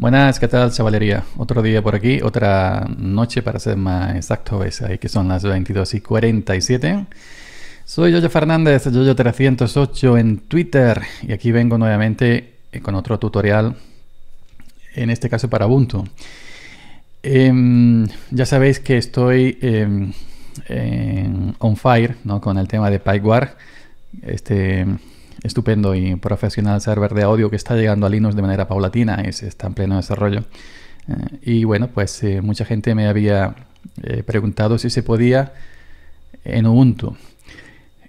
Buenas, ¿qué tal, chavalería? Otro día por aquí, otra noche para ser más exacto, es ahí que son las 22 y 47. Soy Yoyo Fernández, Yoyo308 en Twitter, y aquí vengo nuevamente con otro tutorial, en este caso para Ubuntu. Em, ya sabéis que estoy em, on fire con el tema de PyWare, este estupendo y profesional server de audio que está llegando a Linux de manera paulatina y se está en pleno desarrollo. Eh, y bueno, pues eh, mucha gente me había eh, preguntado si se podía en Ubuntu.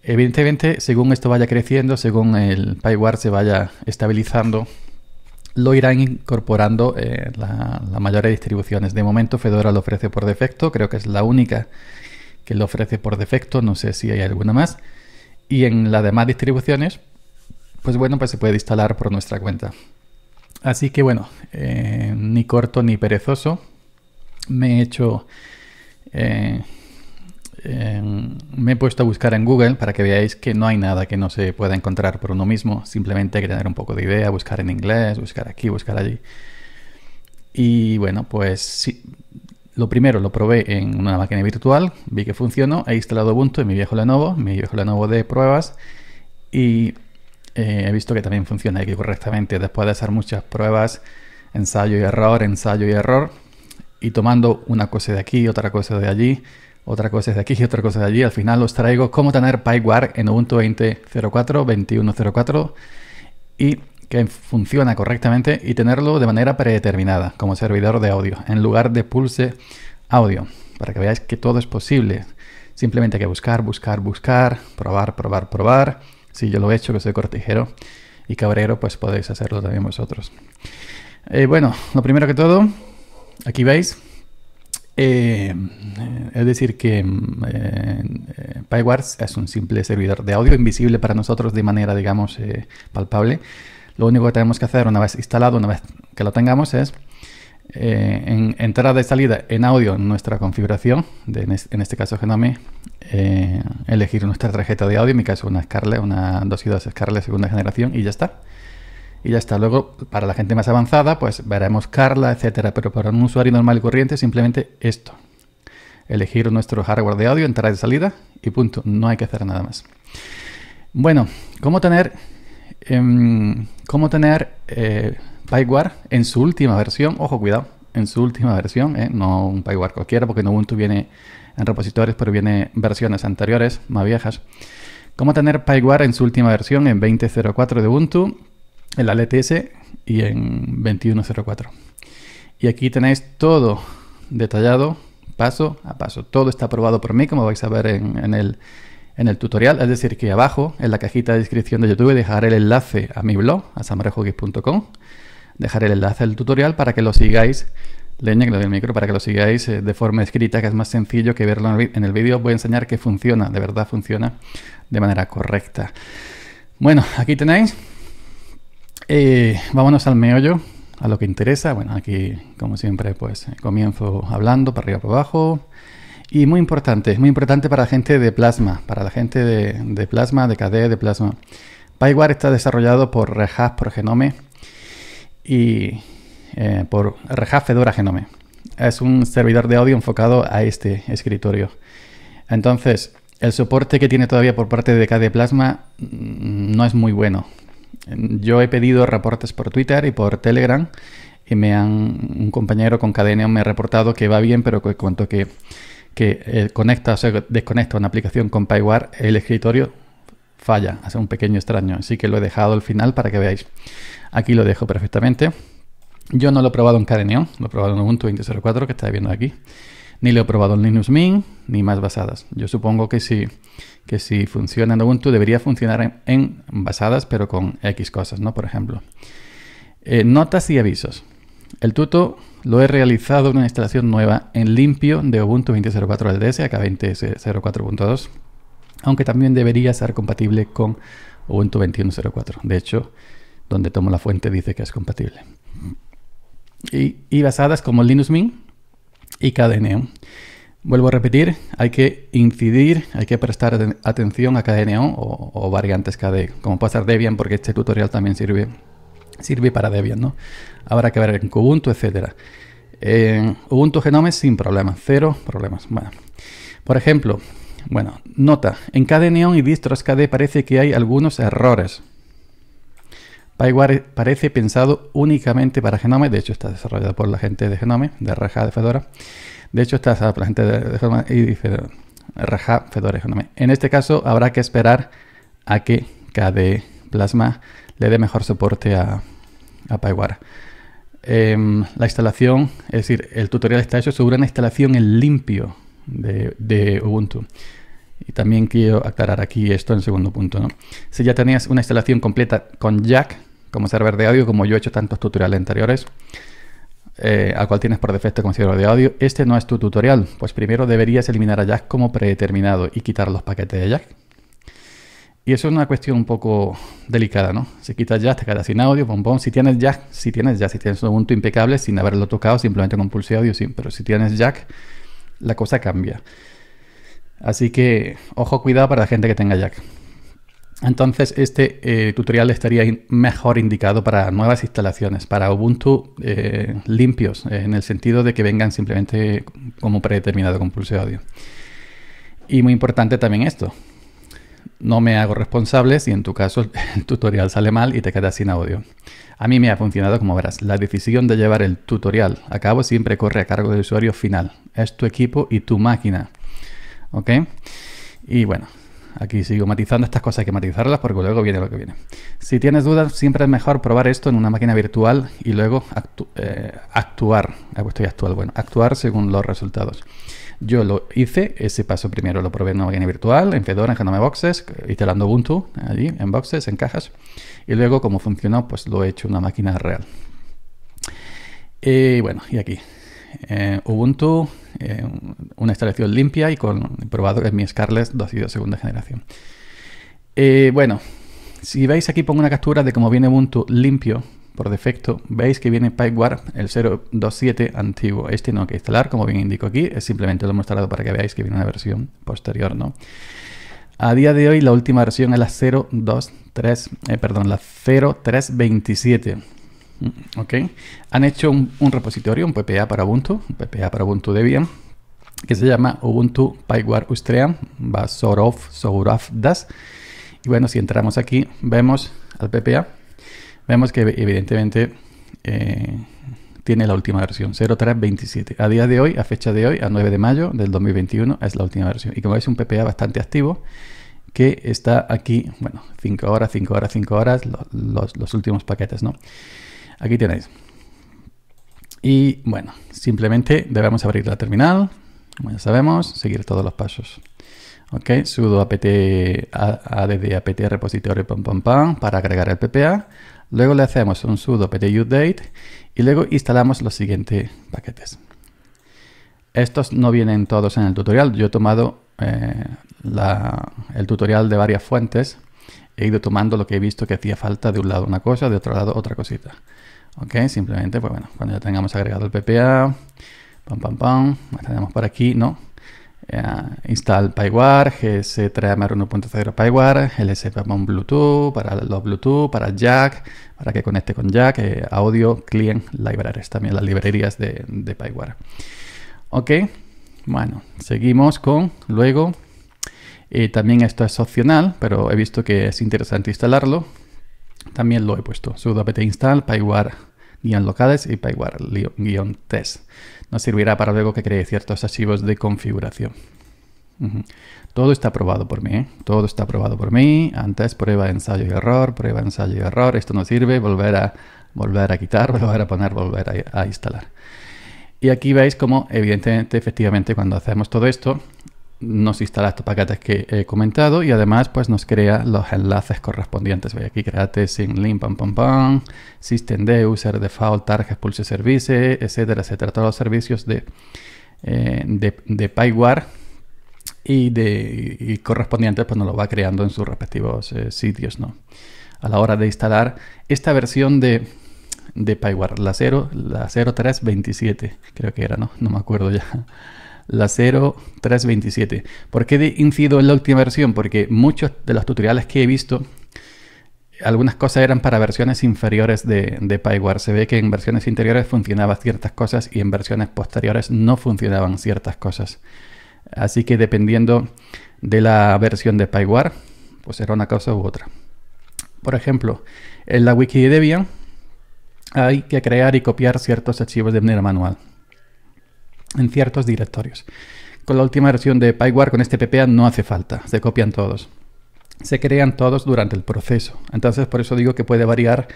Evidentemente, según esto vaya creciendo, según el PyWare se vaya estabilizando, lo irán incorporando eh, la, distribuciones. De momento Fedora lo ofrece por defecto, creo que es la única que lo ofrece por defecto, no sé si hay alguna más. Y en las demás distribuciones, pues bueno, pues se puede instalar por nuestra cuenta. Así que bueno, eh, ni corto ni perezoso, me he hecho... Eh, eh, me he puesto a buscar en Google para que veáis que no hay nada que no se pueda encontrar por uno mismo. Simplemente hay que tener un poco de idea, buscar en inglés, buscar aquí, buscar allí. Y bueno, pues sí, lo primero lo probé en una máquina virtual, vi que funcionó, he instalado Ubuntu en mi viejo Lenovo, mi viejo Lenovo de pruebas y eh, he visto que también funciona aquí correctamente. Después de hacer muchas pruebas, ensayo y error, ensayo y error, y tomando una cosa de aquí, otra cosa de allí, otra cosa de aquí y otra cosa de allí, al final os traigo cómo tener PyWare en Ubuntu 20.04, 21.04 y que funciona correctamente y tenerlo de manera predeterminada como servidor de audio en lugar de pulse audio para que veáis que todo es posible. Simplemente hay que buscar, buscar, buscar, probar, probar, probar si yo lo he hecho, que soy cortijero y cabrero, pues podéis hacerlo también vosotros. Eh, bueno, lo primero que todo, aquí veis. Eh, eh, es decir, que mm, PyWars es un simple servidor de audio invisible para nosotros de manera, digamos, palpable. Lo único que tenemos que hacer una vez instalado, una vez que lo tengamos, es eh, en entrada de salida en audio en nuestra configuración, en este caso Genome, eh, elegir nuestra tarjeta de audio, en mi caso una Scarlett, una 2 y 2 Scarlett segunda generación y ya está. Y ya está. Luego, para la gente más avanzada, pues veremos Carla, etcétera. Pero para un usuario normal y corriente, simplemente esto. Elegir nuestro hardware de audio, entrada de salida y punto. No hay que hacer nada más. Bueno, ¿cómo tener, em, cómo tener eh, PyGuard en su última versión, ojo, cuidado, en su última versión, eh, no un PyWar cualquiera, porque no Ubuntu viene en repositorios, pero viene versiones anteriores, más viejas. Cómo tener PyWar en su última versión, en 20.04 de Ubuntu, en la LTS y en 21.04. Y aquí tenéis todo detallado, paso a paso. Todo está aprobado por mí, como vais a ver en, el tutorial, es decir, que abajo en la cajita de descripción de YouTube dejaré el enlace a mi blog, a samrejogis.com, Dejaré el enlace al tutorial para que lo sigáis. Leña, que el micro para que lo sigáis eh, de forma escrita, que es más sencillo que verlo en el vídeo. Voy a enseñar que funciona, de verdad funciona de manera correcta. Bueno, aquí tenéis. Eh, vámonos al meollo, a lo que interesa. Bueno, aquí, como siempre, pues eh, comienzo hablando para arriba, para abajo. Y muy importante, muy importante para la gente de Plasma, para la gente de, Plasma, de KDE, de Plasma. PyWare está desarrollado por Rejas, por Genome y eh, por Rehafedora Genome. Es un servidor de audio enfocado a este escritorio. Entonces, el soporte que tiene todavía por parte de KD Plasma mm, no es muy bueno. Yo he pedido reportes por Twitter y por Telegram y me han un compañero con KDN me ha reportado que va bien, pero que cuanto que, que eh, conecta o se desconecta una aplicación con PyWare, el escritorio falla, hace un pequeño extraño. Así que lo he dejado al final para que veáis. Aquí lo dejo perfectamente. Yo no lo he probado en Cadeneon, lo he probado en Ubuntu 20.04 que estáis viendo aquí. Ni lo he probado en Linux Mint, ni más basadas. Yo supongo que si, que si funciona en Ubuntu debería funcionar en, basadas, pero con X cosas, ¿no? Por ejemplo. Eh, notas y avisos. El tuto lo he realizado en una instalación nueva en limpio de Ubuntu 20.04 LDS, acá 20.04.2 aunque también debería ser compatible con Ubuntu 21.04. De hecho, donde tomo la fuente dice que es compatible. Y, basadas como Linux Mint y Neon. Vuelvo a repetir, hay que incidir, hay que prestar atención a KDE o, o, variantes KDE, como puede ser Debian, porque este tutorial también sirve, sirve para Debian, ¿no? Habrá que ver en Ubuntu, etc. en Ubuntu Genome sin problemas, cero problemas. Bueno, por ejemplo, bueno, nota. En KDE Neon y distros KDE parece que hay algunos errores. PyWare parece pensado únicamente para Genome. De hecho, está desarrollado por la gente de Genome, de Raja de Fedora. De hecho, está desarrollado por la gente de Genome y Fedora. Raja Fedora Genome. En este caso, habrá que esperar a que KDE Plasma le dé mejor soporte a, em, la instalación, es decir, el tutorial está hecho sobre una instalación en limpio de Ubuntu. Y también quiero aclarar aquí esto en segundo punto. ¿no? Si ya tenías una instalación completa con Jack como server de audio, como yo he hecho tantos tutoriales anteriores, eh, al cual tienes por defecto como servidor de audio, este no es tu tutorial. Pues primero deberías eliminar a Jack como predeterminado y quitar los paquetes de Jack. Y eso es una cuestión un poco delicada, ¿no? Si quitas Jack, te quedas sin audio, bombón. Si tienes Jack, si tienes Jack, si tienes un punto impecable sin haberlo tocado, simplemente con pulse de audio, sí. Pero si tienes Jack, la cosa cambia. Así que ojo cuidado para la gente que tenga Jack. Entonces este eh, tutorial estaría mejor indicado para nuevas instalaciones, para Ubuntu eh, limpios, eh, en el sentido de que vengan simplemente como predeterminado con de audio. Y muy importante también esto, no me hago responsable si en tu caso el tutorial sale mal y te quedas sin audio. A mí me ha funcionado como verás. La decisión de llevar el tutorial a cabo siempre corre a cargo del usuario final. Es tu equipo y tu máquina. ¿Ok? Y bueno, aquí sigo matizando estas cosas, hay que matizarlas porque luego viene lo que viene. Si tienes dudas, siempre es mejor probar esto en una máquina virtual y luego eh, actuar. Ah, pues bueno, actuar según los resultados. Yo lo hice, ese paso primero lo probé en una máquina virtual, en Fedora, en Genome Boxes, instalando Ubuntu allí, en boxes, en cajas. Y luego, como funcionó, pues lo he hecho en una máquina real. Eh, y bueno, y aquí, eh, Ubuntu, eh, una instalación limpia y con es Mi Scarlett 2 de segunda generación. Eh, bueno, si veis aquí pongo una captura de cómo viene Ubuntu limpio por defecto. Veis que viene Pipeware, el 0.27 antiguo. Este no hay que instalar, como bien indico aquí. Es simplemente lo he instalado para que veáis que viene una versión posterior, ¿no? A día de hoy la última versión es la 0.23, perdón, la 0.327. Han hecho un, repositorio, un PPA para Ubuntu, un PPA para Ubuntu Debian, que se llama Ubuntu Pyware Ustream, va Sorov, Sourav Das. Y bueno, si entramos aquí, vemos al PPA, vemos que evidentemente eh, tiene la última versión, 0327. A día de hoy, a fecha de hoy, a 9 de mayo del 2021, es la última versión. Y como veis, un PPA bastante activo que está aquí, bueno, 5 horas, 5 horas, 5 horas, los últimos paquetes, ¿no? Aquí tenéis. Y bueno, simplemente debemos abrir la terminal, como ya sabemos, seguir todos los pasos. Ok, sudo apt add apt repository pam pam pam para agregar el ppa. Luego le hacemos un sudo apt update y luego instalamos los siguientes paquetes. Estos no vienen todos en el tutorial. Yo he tomado eh, el tutorial de varias fuentes he ido tomando lo que he visto que hacía falta de un lado una cosa, de otro lado otra cosita. Ok, simplemente, pues bueno, cuando ya tengamos agregado el PPA, pam, pam, pam, tenemos por aquí, ¿no? Eh, install PyWare, gs 3 mr 1.0 PyWare, LS para Bluetooth, para los Bluetooth, para Jack, para que conecte con Jack, eh, audio, client, libraries, también las librerías de, de Ok, bueno, seguimos con luego también esto es opcional, pero he visto que es interesante instalarlo. También lo he puesto, sudo apt install pywar-locales y pywar-test. Nos servirá para luego que cree ciertos archivos de configuración. Todo está aprobado por mí, ¿eh? todo está aprobado por mí. Antes prueba, ensayo y error, prueba, ensayo y error. Esto no sirve, volver a, volver a quitar, volver a poner, volver a, instalar. Y aquí veis como evidentemente, efectivamente, cuando hacemos todo esto, nos instala estos paquetes que he comentado y además pues nos crea los enlaces correspondientes. Veis aquí create sin link, pam, pam, pam, system de user default, target, pulse service, etcétera, etcétera. Todos los servicios de, eh, de, y, de, correspondientes pues nos los va creando en sus respectivos eh, sitios, ¿no? A la hora de instalar esta versión de, de PyWare, la 0, la 0327, creo que era, ¿no? No me acuerdo ya la 0327. ¿Por qué incido en la última versión? Porque muchos de los tutoriales que he visto, algunas cosas eran para versiones inferiores de, de Se ve que en versiones interiores funcionaban ciertas cosas y en versiones posteriores no funcionaban ciertas cosas. Así que dependiendo de la versión de PyWare, pues era una cosa u otra. Por ejemplo, en la wiki de Debian hay que crear y copiar ciertos archivos de manera manual en ciertos directorios. Con la última versión de PyWare con este PPA no hace falta, se copian todos. Se crean todos durante el proceso. Entonces, por eso digo que puede variar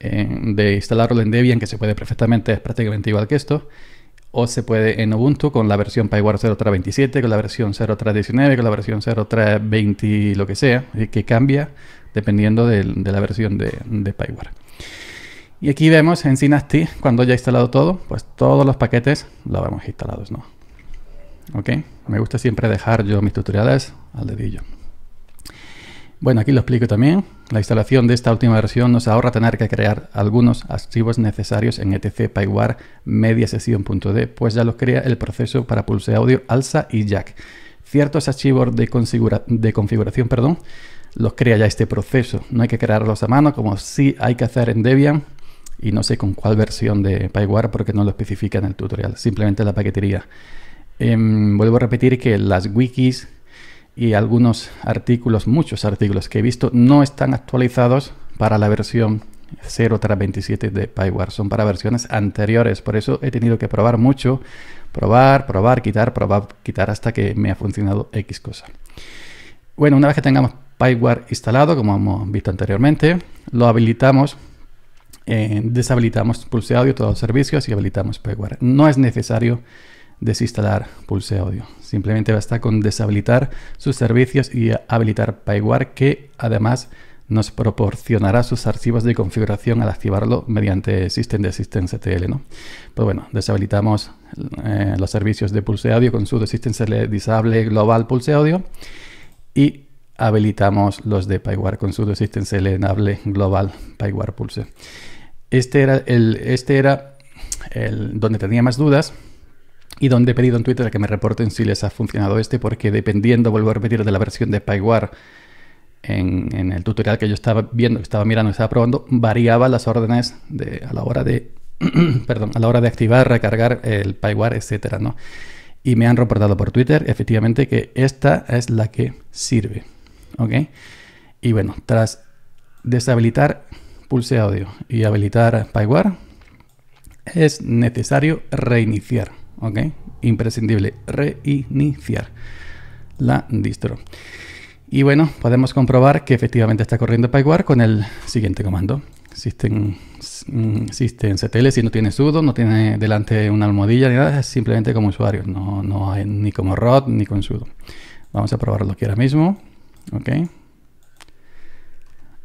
eh, de instalarlo en Debian, que se puede perfectamente, es prácticamente igual que esto, o se puede en Ubuntu con la versión PyWare 0327, con la versión 0319, con la versión 0320, lo que sea, que cambia dependiendo de, la versión de, de y aquí vemos en Synaptic, cuando ya he instalado todo, pues todos los paquetes lo vemos instalados, ¿no? Me gusta siempre dejar yo mis tutoriales al dedillo. Bueno, aquí lo explico también. La instalación de esta última versión nos ahorra tener que crear algunos archivos necesarios en etc pywar, media pues ya los crea el proceso para Pulse Audio, Alsa y Jack. Ciertos archivos de, configuración perdón, los crea ya este proceso. No hay que crearlos a mano, como sí hay que hacer en Debian y no sé con cuál versión de PyWare porque no lo especifica en el tutorial, simplemente la paquetería. Em, vuelvo a repetir que las wikis y algunos artículos, muchos artículos que he visto, no están actualizados para la versión 0.27 de PyWare, son para versiones anteriores, por eso he tenido que probar mucho, probar, probar, quitar, probar, quitar hasta que me ha funcionado X cosa. Bueno, una vez que tengamos PyWare instalado, como hemos visto anteriormente, lo habilitamos eh, deshabilitamos Pulse Audio, todos los servicios y habilitamos PayWare. No es necesario desinstalar Pulse Audio. Simplemente basta con deshabilitar sus servicios y habilitar PyWare que además nos proporcionará sus archivos de configuración al activarlo mediante System de ¿no? Pues bueno, deshabilitamos eh, los servicios de Pulse Audio con su desistencia Disable Global Pulse Audio y habilitamos los de PyWare con su Desistance Enable Global PyWare Pulse. Este era el, este era el donde tenía más dudas y donde he pedido en Twitter que me reporten si les ha funcionado este, porque dependiendo, vuelvo a repetir, de la versión de PyWare en, el tutorial que yo estaba viendo, estaba mirando, estaba probando, variaba las órdenes de, a la hora de perdón, a la hora de activar, recargar el PyWare, etcétera, ¿no? Y me han reportado por Twitter, efectivamente, que esta es la que sirve. ¿Ok? Y bueno, tras deshabilitar Pulse audio y habilitar PyWare, es necesario reiniciar, ¿ok? Imprescindible, reiniciar la distro. Y bueno, podemos comprobar que efectivamente está corriendo PyWare con el siguiente comando. System, mm, system CTL, si no tiene sudo, no tiene delante una almohadilla ni nada, es simplemente como usuario, no, no hay ni como rod ni con sudo. Vamos a probarlo aquí ahora mismo. Ok.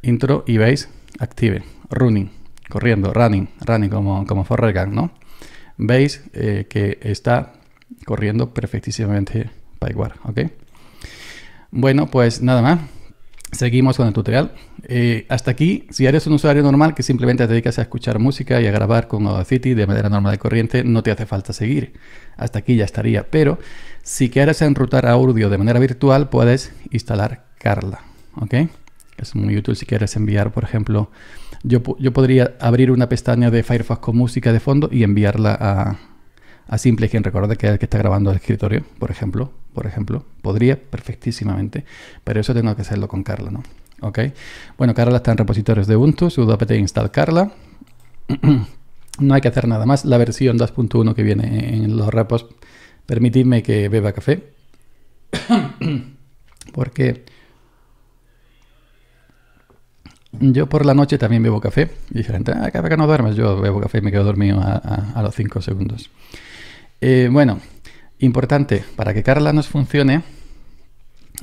Intro y veis active, running, corriendo, running, running como, como Forrest ¿no? Veis eh, que está corriendo perfectísimamente PyWare, ¿ok? Bueno, pues nada más. Seguimos con el tutorial. Eh, hasta aquí, si eres un usuario normal que simplemente te dedicas a escuchar música y a grabar con Audacity de manera normal y corriente, no te hace falta seguir. Hasta aquí ya estaría. Pero si quieres enrutar audio de manera virtual, puedes instalar Carla. ¿ok? Es muy útil si quieres enviar, por ejemplo, yo, podría abrir una pestaña de Firefox con música de fondo y enviarla a, a Simple quien recuerda que es el que está grabando el escritorio, por ejemplo, por ejemplo, podría perfectísimamente, pero eso tengo que hacerlo con Carla, ¿no? Ok. Bueno, Carla está en repositorios de Ubuntu, sudo apt install Carla. no hay que hacer nada más. La versión 2.1 que viene en los repos, permitidme que beba café. porque yo por la noche también bebo café. Diferente. Ah, cada que no duermes. Yo bebo café y me quedo dormido a, los 5 segundos. Eh, bueno, importante, para que Carla nos funcione,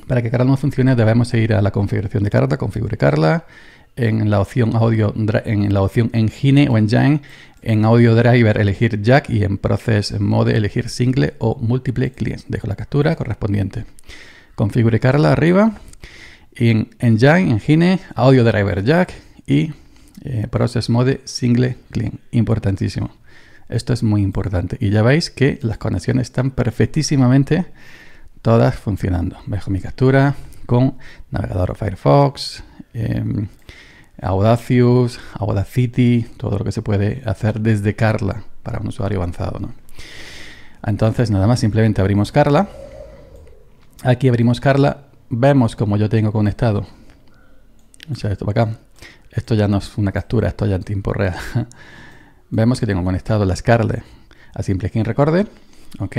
para que Carla nos funcione debemos ir a la configuración de Carla, configure Carla, en la opción audio, en la opción Engine o Engine, en Audio Driver elegir Jack y en Process Mode elegir Single o multiple Client. Dejo la captura correspondiente. Configure Carla arriba en Engine, Engine, Audio Driver Jack y eh, Process Mode Single Clean. Importantísimo. Esto es muy importante. Y ya veis que las conexiones están perfectísimamente todas funcionando. Bajo mi captura con navegador Firefox, em, Audacious, Audacity, todo lo que se puede hacer desde Carla para un usuario avanzado. ¿no? Entonces, nada más, simplemente abrimos Carla. Aquí abrimos Carla vemos como yo tengo conectado. esto ya no es una captura, esto ya en tiempo real. vemos que tengo conectado la Scarlet a simple skin recorder. Ok.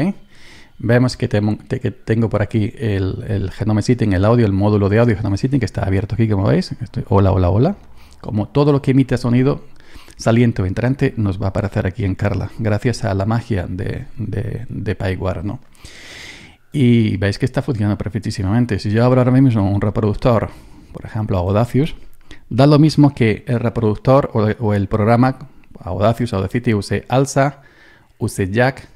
Vemos que, que tengo por aquí el, el, Genome Sitting, el audio, el módulo de audio Genome Sitting que está abierto aquí, como veis. hola, hola, hola. Como todo lo que emite sonido saliente o entrante nos va a aparecer aquí en Carla, gracias a la magia de, de, ¿no? y veis que está funcionando perfectísimamente. Si yo abro ahora mismo un reproductor, por ejemplo Audacious, da lo mismo que el reproductor o, el programa Audacious, Audacity use alza, use jack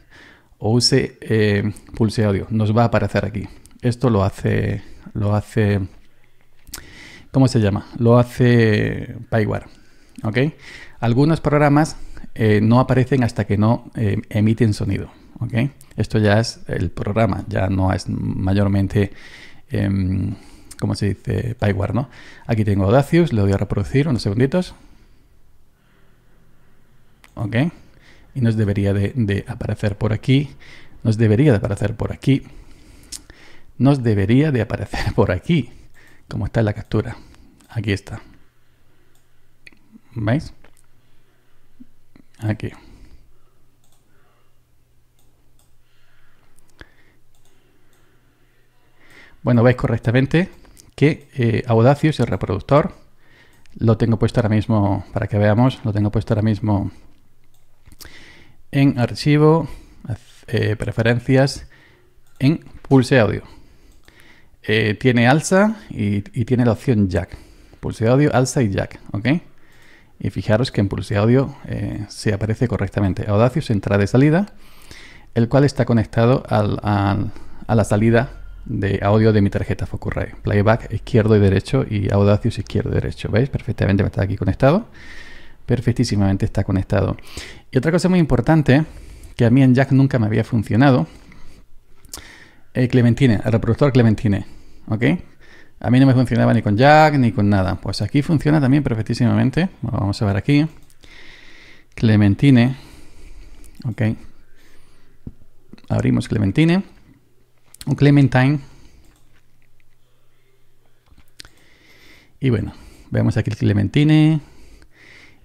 o use eh, pulse audio. Nos va a aparecer aquí. Esto lo hace, lo hace, ¿cómo se llama? Lo hace Pyware, ¿ok? Algunos programas eh, no aparecen hasta que no eh, emiten sonido, ¿ok? Esto ya es el programa, ya no es mayormente, eh, ¿cómo se dice? Pyware, ¿no? Aquí tengo Audacious, le voy a reproducir unos segunditos. Ok. Y nos debería de, de aparecer por aquí. Nos debería de aparecer por aquí. Nos debería de aparecer por aquí. Como está en la captura. Aquí está. ¿Veis? Aquí. Bueno, veis correctamente que eh, es el reproductor, lo tengo puesto ahora mismo, para que veamos, lo tengo puesto ahora mismo en archivo, eh, preferencias, en pulse audio. Eh, tiene alza y, tiene la opción jack. Pulse audio, alza y jack, ¿ok? Y fijaros que en pulse audio eh, se aparece correctamente. es entrada y salida, el cual está conectado a la salida de audio de mi tarjeta Focusrite. Playback izquierdo y derecho y Audacious izquierdo y derecho. ¿Veis? Perfectamente está aquí conectado. Perfectísimamente está conectado. Y otra cosa muy importante que a mí en Jack nunca me había funcionado. Eh, Clementine, el reproductor Clementine. ¿Ok? A mí no me funcionaba ni con Jack ni con nada. Pues aquí funciona también perfectísimamente. Vamos a ver aquí. Clementine. ¿Ok? Abrimos Clementine un Clementine. Y bueno, vemos aquí el Clementine.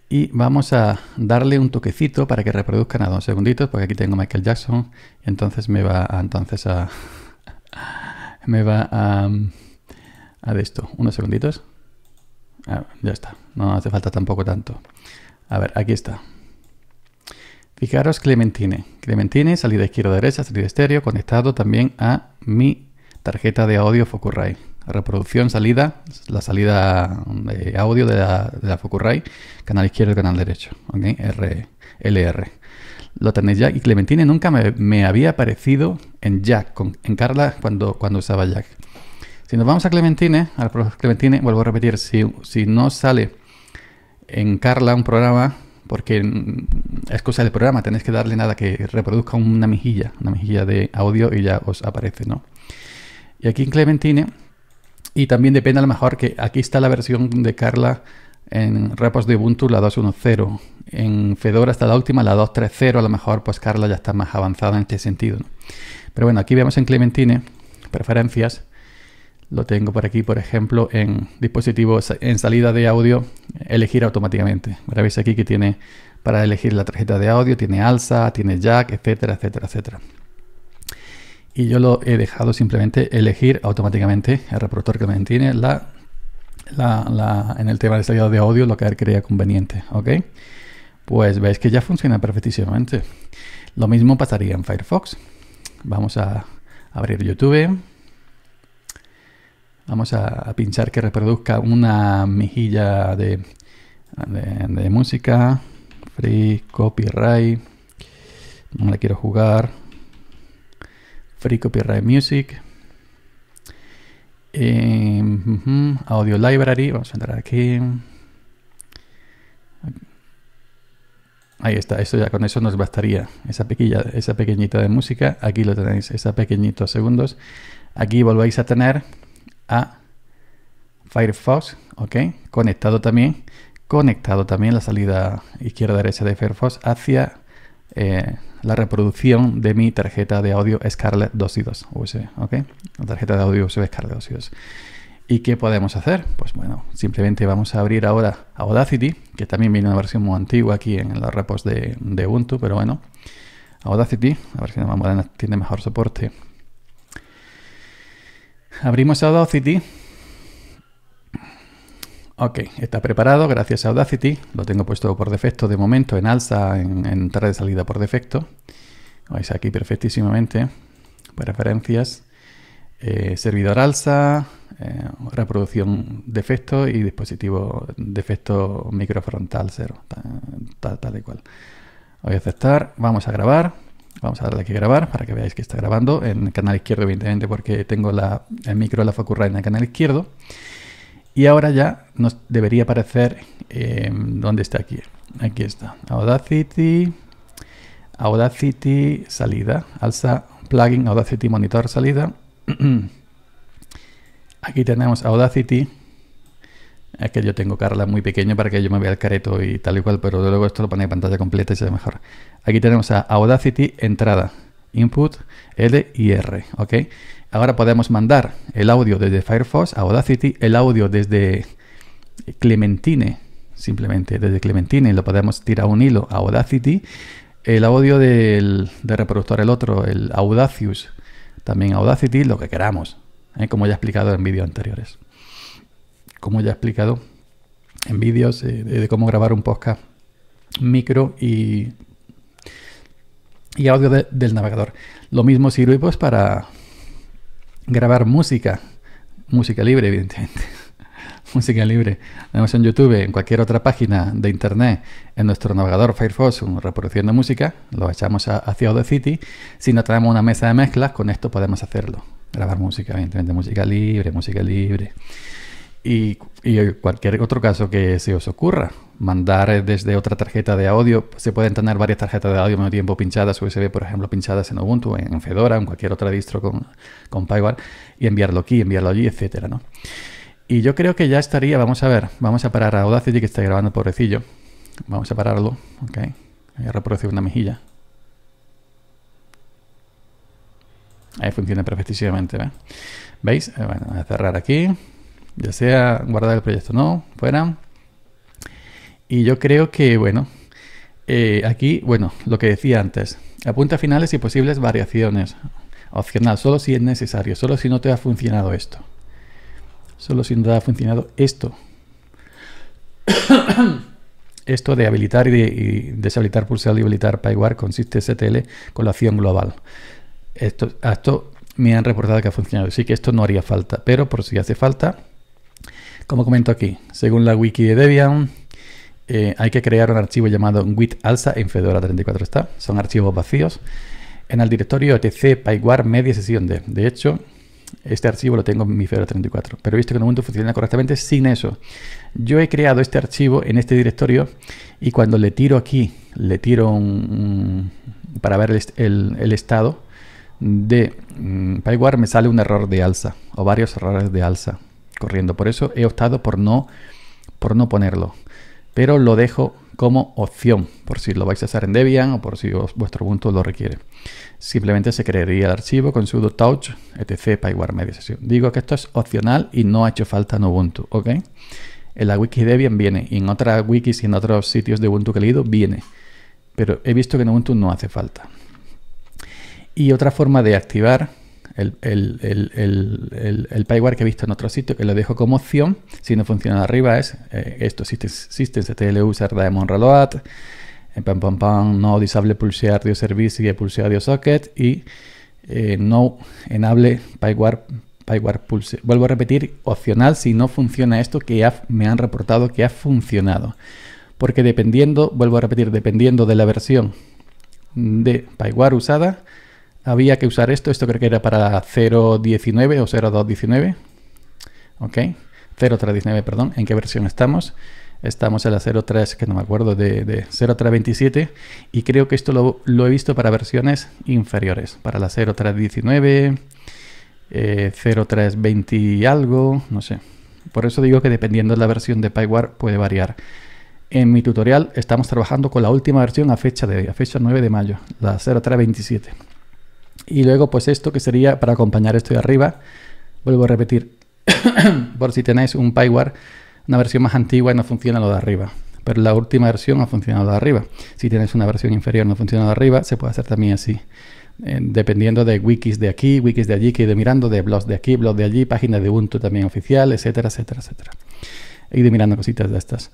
Y vamos a darle un toquecito para que reproduzcan a dos segunditos, porque aquí tengo Michael Jackson. entonces me va a, entonces a... me va a... de esto, unos segunditos. Ah, ya está, no hace falta tampoco tanto. A ver, aquí está. Fijaros Clementine. Clementine, salida izquierda, derecha, salida estéreo, conectado también a mi tarjeta de audio Focusrite. Reproducción, salida, la salida de eh, audio de la, de Focusrite, canal izquierdo y canal derecho. OK? R, LR. Lo tenéis ya. Y Clementine nunca me, había aparecido en Jack, con, en Carla cuando, cuando usaba Jack. Si nos vamos a Clementine, al Clementine, vuelvo a repetir, si, si no sale en Carla un programa, porque es cosa del programa, tenéis que darle nada que reproduzca una mejilla, una mejilla de audio y ya os aparece, ¿no? Y aquí en Clementine, y también depende a lo mejor que aquí está la versión de Carla en repos de Ubuntu la 2.1.0, en Fedora está la última, la 2.3.0, a lo mejor pues Carla ya está más avanzada en este sentido, Pero bueno, aquí vemos en Clementine, preferencias, lo tengo por aquí, por ejemplo, en dispositivos en salida de audio, elegir automáticamente. Ahora veis aquí que tiene para elegir la tarjeta de audio, tiene alza, tiene jack, etcétera, etcétera, etcétera. Y yo lo he dejado simplemente elegir automáticamente el reproductor que mantiene la, en el tema de salida de audio, lo que él crea conveniente. ¿ok? Pues veis que ya funciona perfectísimamente. Lo mismo pasaría en Firefox. Vamos a abrir YouTube. Vamos a, pinchar que reproduzca una mejilla de, música. Free, copyright. No la quiero jugar. Free copyright music. Em, audio library. Vamos a entrar aquí. Ahí está, eso ya con eso nos bastaría. Esa esa pequeñita de música, aquí lo tenéis, esa pequeñita segundos. Aquí volvéis a tener a Firefox, ok, conectado también, conectado también la salida izquierda-derecha de Firefox hacia eh, la reproducción de mi tarjeta de audio Scarlett 2 y 2 USB, ok, la tarjeta de audio USB Scarlett 2 y 2. ¿Y qué podemos hacer? Pues bueno, simplemente vamos a abrir ahora Audacity, que también viene una versión muy antigua aquí en los repos de, Ubuntu, pero bueno, Audacity, a ver si más moderna tiene mejor soporte Abrimos Audacity. Ok, está preparado gracias a Audacity. Lo tengo puesto por defecto de momento en alza, en, entrada de salida por defecto. Vais aquí perfectísimamente. Preferencias, eh, servidor alza, eh, reproducción defecto y dispositivo defecto microfrontal cero, tal y cual. Voy a aceptar, vamos a grabar. Vamos a darle aquí a grabar para que veáis que está grabando en el canal izquierdo, evidentemente, porque tengo el micro de la Focusrite en el canal izquierdo. Y ahora ya nos debería aparecer donde em, dónde está aquí. Aquí está. Audacity, Audacity salida, alza plugin Audacity monitor salida. aquí tenemos Audacity es que yo tengo Carla muy pequeña para que yo me vea el careto y tal y cual, pero luego esto lo pone en pantalla completa y se ve mejor. Aquí tenemos a Audacity entrada, input, L y R, ¿ok? Ahora podemos mandar el audio desde Firefox a Audacity, el audio desde Clementine, simplemente desde Clementine, lo podemos tirar un hilo a Audacity, el audio del, de reproductor, el otro, el Audacious, también Audacity, lo que queramos, ¿eh? como ya he explicado en vídeos anteriores como ya he explicado en vídeos eh, de cómo grabar un podcast micro y, y audio del navegador. Lo mismo sirve pues, para grabar música, música libre evidentemente, música libre. Tenemos en YouTube, en cualquier otra página de internet, en nuestro navegador Firefox, reproduciendo música, lo echamos hacia Audacity. Si no traemos una mesa de mezclas, con esto podemos hacerlo. Grabar música, evidentemente, música libre, música libre y, cualquier otro caso que se os ocurra. Mandar eh, desde otra tarjeta de audio. Se pueden tener varias tarjetas de audio al mismo tiempo pinchadas, USB, por ejemplo, pinchadas en Ubuntu, en Fedora, en cualquier otra distro con, con PyWare, y enviarlo aquí, enviarlo allí, etcétera, ¿no? Y yo creo que ya estaría. Vamos a ver, vamos a parar a Audacity que está grabando pobrecillo. Vamos a pararlo, ok. Voy a reproducir una mejilla. Ahí funciona perfectísimamente, ¿eh? ¿Veis? Eh, bueno, a cerrar aquí ya sea guardar el proyecto no, fuera. Y yo creo que, bueno, eh, aquí, bueno, lo que decía antes, apunta finales y posibles variaciones. Opcional, solo si es necesario, solo si no te ha funcionado esto. Solo si no te ha funcionado esto. esto de habilitar y, deshabilitar pulsar y habilitar igual consiste STL con la acción global. Esto, esto me han reportado que ha funcionado, así que esto no haría falta, pero por si hace falta, como comento aquí, según la wiki de Debian, eh, hay que crear un archivo llamado git alsa en Fedora 34 está. Son archivos vacíos en el directorio etc PyGuar media sesión de. De hecho, este archivo lo tengo en mi Fedora 34, pero he visto que no momento funciona correctamente sin eso. Yo he creado este archivo en este directorio y cuando le tiro aquí, le tiro un, para ver el, estado de um, me sale un error de alza o varios errores de alza corriendo. Por eso he optado por no, por no ponerlo. Pero lo dejo como opción, por si lo vais a hacer en Debian o por si vuestro Ubuntu lo requiere. Simplemente se crearía el archivo con sudo touch etc para igual media sesión. Digo que esto es opcional y no ha hecho falta en Ubuntu, ¿ok? En la wiki Debian viene y en otras wikis y en otros sitios de Ubuntu que he leído viene. Pero he visto que en Ubuntu no hace falta. Y otra forma de activar el, el, el, que he visto en otro sitio, que lo dejo como opción. Si no funciona arriba es eh, esto, existe systems este user daemon reload, eh, pam pam pam, no disable pulsear audio service y pulsear audio socket y eh, no enable pyguard pulse. Vuelvo a repetir, opcional si no funciona esto que me han reportado que ha funcionado. Porque dependiendo, vuelvo a repetir, dependiendo de la versión de pyware usada, había que usar esto, esto creo que era para 0.19 o 0.2.19, ok, 0.3.19, perdón, ¿en qué versión estamos? Estamos en la 0.3, que no me acuerdo, de, de 0.3.27 y creo que esto lo, he visto para versiones inferiores, para la 0.3.19, 0.3.20 eh, y algo, no sé. Por eso digo que dependiendo de la versión de PyWare puede variar. En mi tutorial estamos trabajando con la última versión a fecha de a fecha 9 de mayo, la 0327. Y luego pues esto que sería para acompañar esto de arriba. Vuelvo a repetir, por si tenéis un PyWare, una versión más antigua y no funciona lo de arriba. Pero la última versión ha funcionado de arriba. Si tenéis una versión inferior no funciona de arriba, se puede hacer también así. Eh, dependiendo de wikis de aquí, wikis de allí que he mirando, de blogs de aquí, blogs de allí, página de Ubuntu también oficial, etcétera, etcétera, etcétera. He ido mirando cositas de estas.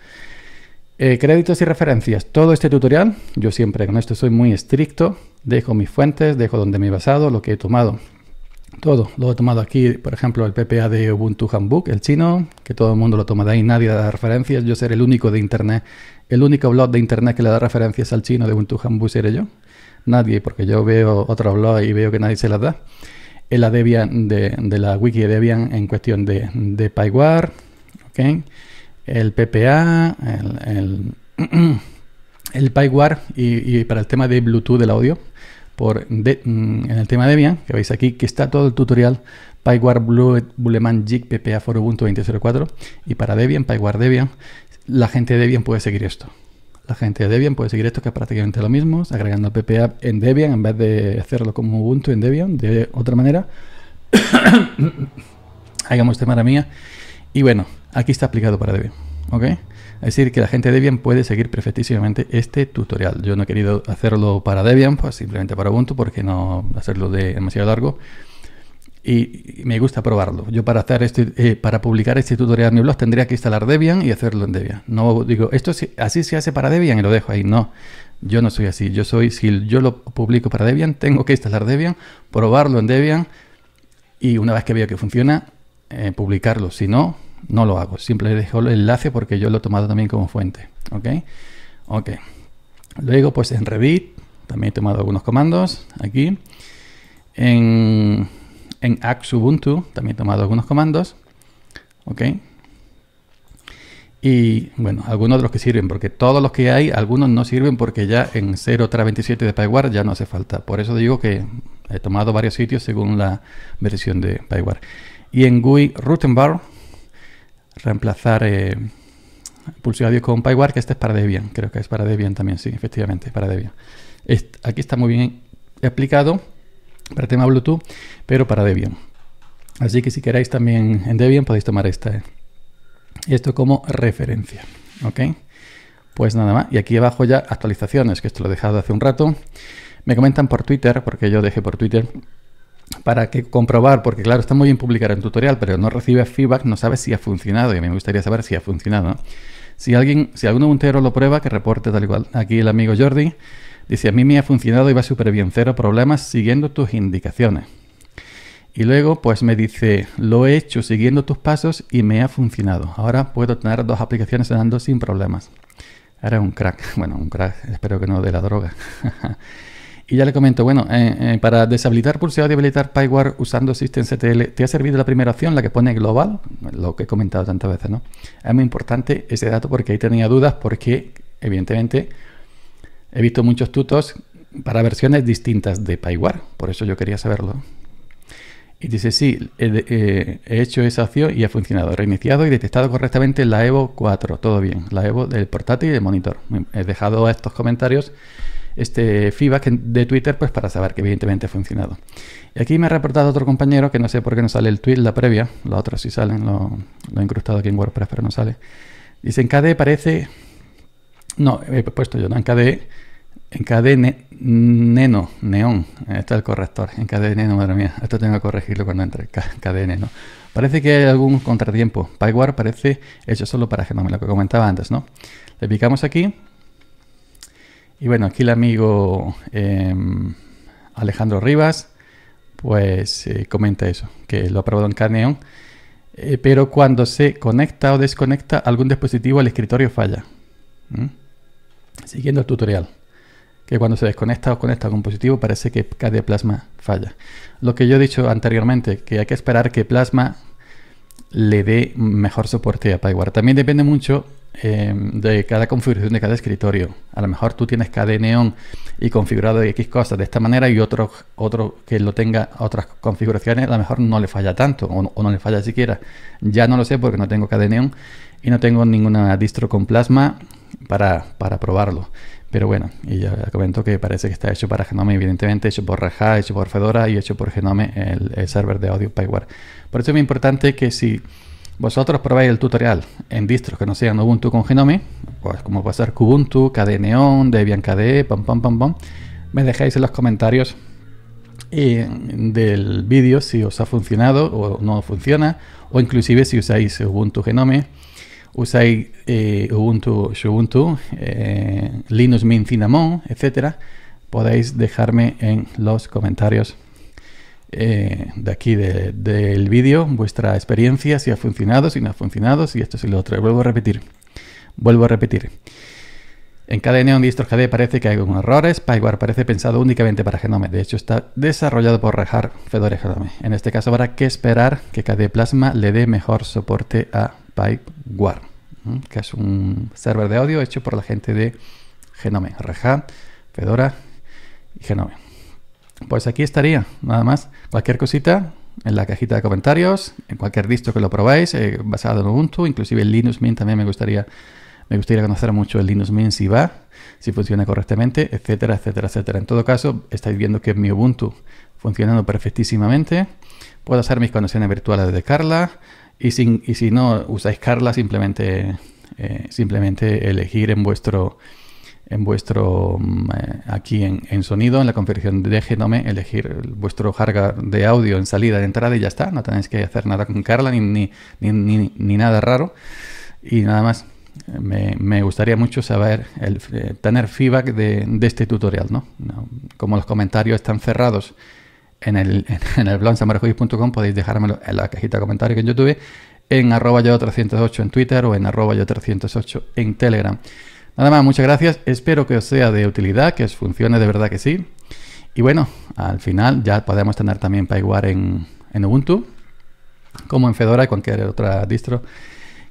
Eh, créditos y referencias. Todo este tutorial, yo siempre con esto soy muy estricto. Dejo mis fuentes, dejo donde me he basado, lo que he tomado. Todo. Lo he tomado aquí, por ejemplo, el PPA de Ubuntu Handbook, el chino, que todo el mundo lo toma de ahí, nadie da referencias. Yo seré el único de Internet, el único blog de Internet que le da referencias al chino de Ubuntu Handbook seré yo. Nadie, porque yo veo otro blog y veo que nadie se las da. En la Debian de, la wiki de Debian en cuestión de, de ¿ok? el PPA, el, el, y, para el tema de Bluetooth del audio. Por mm, en el tema Debian, que veis aquí, que está todo el tutorial Blue Buleman Jig PPA for Ubuntu 20.04 y para Debian, PyWare Debian, la gente de Debian puede seguir esto. La gente de Debian puede seguir esto, que es prácticamente lo mismo, agregando PPA en Debian en vez de hacerlo como Ubuntu en Debian, de otra manera. Hagamos tema la mía. Y bueno, Aquí está aplicado para Debian, ¿ok? Es decir, que la gente de Debian puede seguir perfectísimamente este tutorial. Yo no he querido hacerlo para Debian, pues simplemente para Ubuntu, porque no hacerlo de demasiado largo. Y, me gusta probarlo. Yo para hacer este, eh, para publicar este tutorial en mi blog tendría que instalar Debian y hacerlo en Debian. No digo, esto así se hace para Debian y lo dejo ahí. No, yo no soy así. Yo soy, si yo lo publico para Debian, tengo que instalar Debian, probarlo en Debian y una vez que veo que funciona, eh, publicarlo. Si no, no lo hago. simplemente dejo el enlace porque yo lo he tomado también como fuente. ¿Ok? Ok. Luego, pues en Revit, también he tomado algunos comandos aquí. En, en también he tomado algunos comandos. ¿Ok? Y bueno, algunos de los que sirven, porque todos los que hay, algunos no sirven porque ya en 0.327 de PyWare ya no hace falta. Por eso digo que he tomado varios sitios según la versión de PyWare. Y en GUI Rutenbar reemplazar eh, con PyWire, que este es para Debian, creo que es para Debian también, sí, efectivamente, para Debian. aquí está muy bien aplicado para tema Bluetooth, pero para Debian. Así que si queréis también en Debian podéis tomar esta, eh. esto como referencia, ¿ok? Pues nada más, y aquí abajo ya actualizaciones, que esto lo he dejado hace un rato. Me comentan por Twitter, porque yo dejé por Twitter para que comprobar, porque claro, está muy bien publicar un tutorial, pero no recibe feedback, no sabe si ha funcionado, y a mí me gustaría saber si ha funcionado. Si alguien, si algún montero lo prueba, que reporte tal igual Aquí el amigo Jordi dice, a mí me ha funcionado y va súper bien, cero problemas, siguiendo tus indicaciones. Y luego, pues me dice, lo he hecho siguiendo tus pasos y me ha funcionado. Ahora puedo tener dos aplicaciones andando sin problemas. era un crack. Bueno, un crack, espero que no de la droga. Y ya le comento, bueno, eh, eh, para deshabilitar pulseado y habilitar Pyware usando SystemCTL, ¿te ha servido la primera opción, la que pone global? Lo que he comentado tantas veces, ¿no? Es muy importante ese dato porque ahí tenía dudas porque, evidentemente, he visto muchos tutos para versiones distintas de Pyware, por eso yo quería saberlo. Y dice, sí, eh, he, hecho esa opción y ha funcionado. Reiniciado y detectado correctamente la Evo 4, todo bien. La Evo del portátil y del monitor. He dejado estos comentarios este feedback de Twitter pues para saber que evidentemente ha funcionado. Y aquí me ha reportado otro compañero que no sé por qué no sale el tweet, la previa, la otra sí salen, lo, he incrustado aquí en WordPress pero no sale. Dice en KDE parece... No, he puesto yo, no, en KDE... En KDE Neno, Neón, está el corrector. En KDE Neno, madre mía, esto tengo que corregirlo cuando entre. KDE Neno. Parece que hay algún contratiempo. PyWare parece hecho solo para Genome, lo que comentaba antes, ¿no? Le picamos aquí y bueno, aquí el amigo em, Alejandro Rivas, pues eh, comenta eso, que lo ha probado en Caneon, eh, pero cuando se conecta o desconecta algún dispositivo al escritorio falla. Siguiendo el tutorial, que cuando se desconecta o conecta algún dispositivo parece que cada Plasma falla. Lo que yo he dicho anteriormente, que hay que esperar que Plasma le dé mejor soporte a PyWire. También depende mucho em, de cada configuración de cada escritorio. A lo mejor tú tienes KDE Neon y configurado X cosas de esta manera y otro, otro que lo tenga otras configuraciones, a lo mejor no le falla tanto o no, le falla siquiera. Ya no lo sé porque no tengo KDE Neon y no tengo ninguna distro con plasma para, para probarlo. Pero bueno, y ya comento que parece que está hecho para Genome, evidentemente, hecho por Raja, hecho por Fedora y hecho por Genome, el, el server de audio Pyware. Por eso es muy importante que si vosotros probáis el tutorial en distros que no sean Ubuntu con Genome, pues como puede ser Kubuntu, Neon, Debian KDE, pam pam me dejáis en los comentarios eh, del vídeo si os ha funcionado o no funciona, o inclusive si usáis Ubuntu Genome usáis eh, Ubuntu, Ubuntu, eh, Linux Mint Cinnamon, etcétera, podéis dejarme en los comentarios eh, de aquí del vídeo vuestra experiencia, si ha funcionado, si no ha funcionado, si esto, es lo otro. Vuelvo a repetir. Vuelvo a repetir. En Neon Distro KDE parece que hay algunos errores. PyWare parece pensado únicamente para Genome. De hecho, está desarrollado por Rejar Fedora Genome. En este caso habrá que esperar que KD Plasma le dé mejor soporte a PyWare. War, que es un server de audio hecho por la gente de Genome, reja Fedora y Genome. Pues aquí estaría, nada más. Cualquier cosita en la cajita de comentarios, en cualquier distro que lo probáis, eh, basado en Ubuntu, inclusive en Linux Mint también me gustaría, me gustaría conocer mucho el Linux Mint si va, si funciona correctamente, etcétera, etcétera, etcétera. En todo caso, estáis viendo que mi Ubuntu funcionando perfectísimamente. Puedo hacer mis conexiones virtuales desde Carla, y, sin, si no usáis Carla, simplemente, eh, simplemente elegir en vuestro, en vuestro mm, eh, aquí en, sonido, en la configuración de Genome, elegir vuestro hardware de audio en salida, de entrada y ya está. No tenéis que hacer nada con Carla ni, ni, ni, nada raro. Y nada más, me, gustaría mucho saber, el, eh, tener feedback de, este tutorial, ¿no? Como los comentarios están cerrados en el, en el blog podéis dejármelo en la cajita de comentarios que en YouTube, en arroba yo 308 en Twitter o en arroba yo 308 en Telegram. Nada más, muchas gracias. Espero que os sea de utilidad, que os funcione de verdad que sí. Y bueno, al final ya podemos tener también PyWare en, en Ubuntu, como en Fedora y cualquier otra distro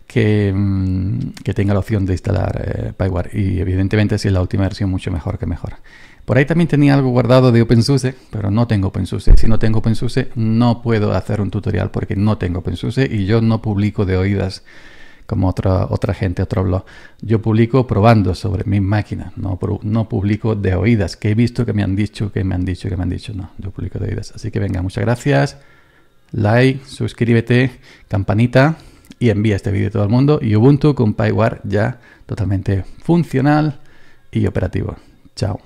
que, mm, tenga la opción de instalar eh, PyWare. Y evidentemente si es la última versión, mucho mejor que mejor. Por ahí también tenía algo guardado de OpenSUSE, pero no tengo OpenSUSE. Si no tengo OpenSUSE, no puedo hacer un tutorial porque no tengo OpenSUSE y yo no publico de oídas como otra, otra gente, otro blog. Yo publico probando sobre mi máquina, no, no publico de oídas, que he visto que me han dicho, que me han dicho, que me han dicho. No, yo publico de oídas. Así que venga, muchas gracias. Like, suscríbete, campanita y envía este vídeo a todo el mundo. Y Ubuntu con PyWare ya totalmente funcional y operativo. Chao.